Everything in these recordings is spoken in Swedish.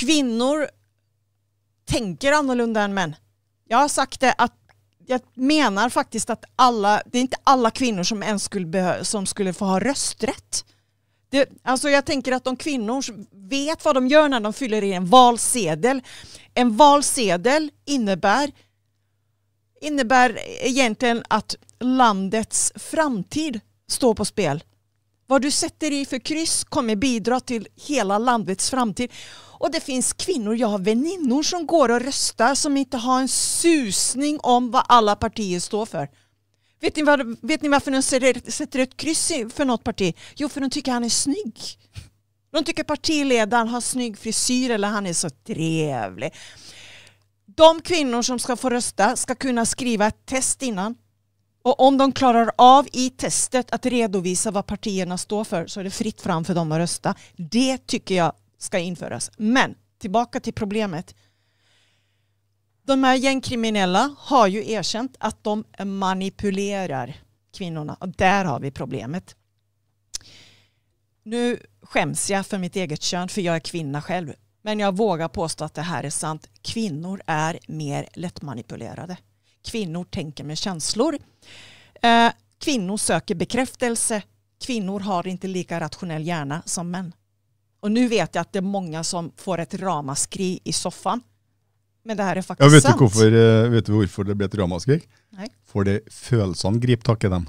kvinnor tänker annorlunda än män. Jag har sagt det att jag menar faktiskt att alla, det är inte alla kvinnor som ens skulle, som skulle få ha rösträtt. Det, alltså jag tänker att de kvinnor vet vad de gör när de fyller i en valsedel. En valsedel innebär, innebär egentligen att landets framtid står på spel. Vad du sätter i för kryss kommer bidra till hela landets framtid. Och det finns kvinnor, jag har väninnor som går och röstar som inte har en susning om vad alla partier står för. Vet ni, vad, vet ni varför de sätter ett kryss för något parti? Jo, för de tycker han är snygg. De tycker partiledaren har snygg frisyr eller han är så trevlig. De kvinnor som ska få rösta ska kunna skriva ett test innan och om de klarar av i testet att redovisa vad partierna står för så är det fritt fram för dem att rösta. Det tycker jag ska införas. Men tillbaka till problemet. De här gängkriminella har ju erkänt att de manipulerar kvinnorna och där har vi problemet. Nu skäms jag för mitt eget kön för jag är kvinna själv. Men jag vågar påstå att det här är sant. Kvinnor är mer lättmanipulerade. Kvinnor tänker med känslor. Eh, kvinnor söker bekräftelse. Kvinnor har inte lika rationell hjärna som män. Och nu vet jag att det är många som får ett ramaskri i soffan. Men det här är faktiskt ja, vet sant. Du varför, eh, vet du varför det blev ett ramaskri? Nej. För det följsam grip tak i den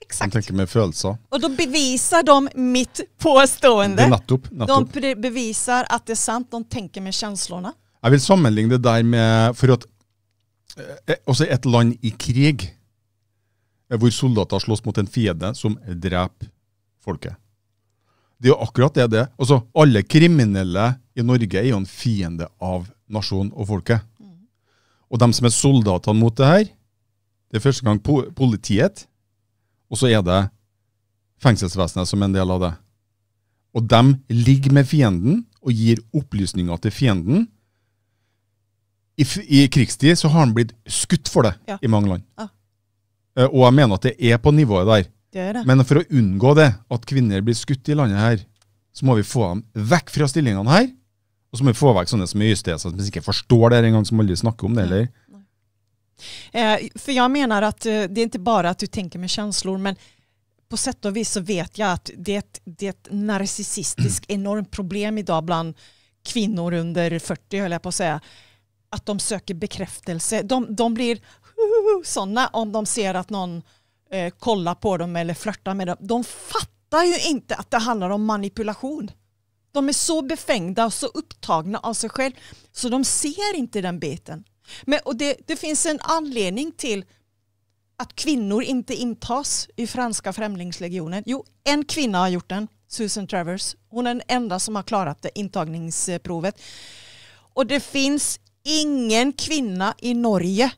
Exakt. De tänker med följsa. Och då bevisar de mitt påstående. Nattup, nattup. De bevisar att det är sant, de tänker med känslorna. Jag vill sammanligna det där med, för att Altså eh, eh, et land i krig, eh, hvor soldater slåss mot en fiende som dreper folket. Det er jo akkurat det det er. Altså, alle kriminelle i Norge er jo en fiende av nasjonen og folket. Mm. Og de som er soldatene mot det her, det er første gang politiet, og så er det fengselsvesenet som er en del av det. Og de ligger med fienden og gir opplysninger til fienden i, i, krigstid så har han blitt skutt for det ja. i mange land. Ja. Eh, og jeg mener at det er på nivået der. Det det. Men for å unngå det, at kvinner blir skutt i landet her, så må vi få dem vekk fra stillingene her. Og så må vi få vekk sånne som är ystedes, som ikke forstår det engang, som aldri snakker om det heller. Eh, för jag menar att eh, det är inte bara att du tänker med känslor, men på sätt och vis så vet jag att det är ett, det är ett narcissistiskt enormt problem idag bland kvinnor under 40, höll jag på att säga, att de söker bekräftelse. De, de blir sådana om de ser att någon eh, kollar på dem eller flörtar med dem. De fattar ju inte att det handlar om manipulation. De är så befängda och så upptagna av sig själv så de ser inte den biten. Men, och det, det finns en anledning till att kvinnor inte intas i franska främlingslegionen. Jo, en kvinna har gjort den, Susan Travers. Hon är den enda som har klarat det intagningsprovet. Och det finns ingen kvinna i Norge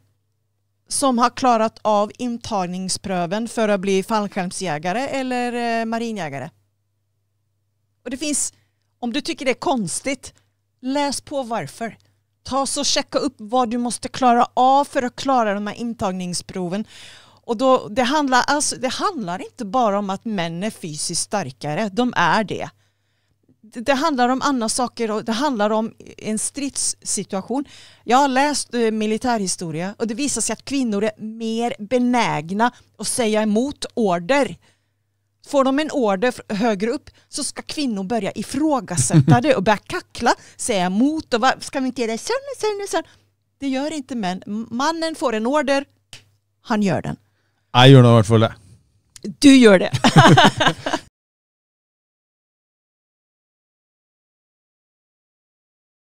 som har klarat av intagningspröven för att bli fallskärmsjägare eller eh, marinjägare. Och det finns, om du tycker det är konstigt, läs på varför. Ta så checka upp vad du måste klara av för att klara de här intagningsproven. Och då, det, handlar, alltså, det handlar inte bara om att män är fysiskt starkare, de är det det handlar om andra saker och det handlar om en stridssituation. Jag har läst eh, militärhistoria och det visar sig att kvinnor är mer benägna att säga emot order. Får de en order högre upp så ska kvinnor börja ifrågasätta det och börja kackla, säga emot och vad, ska vi inte göra så? sen, sen. Det gör inte män. Mannen får en order, han gör den. Jag gör nog i alla fall Du gör det.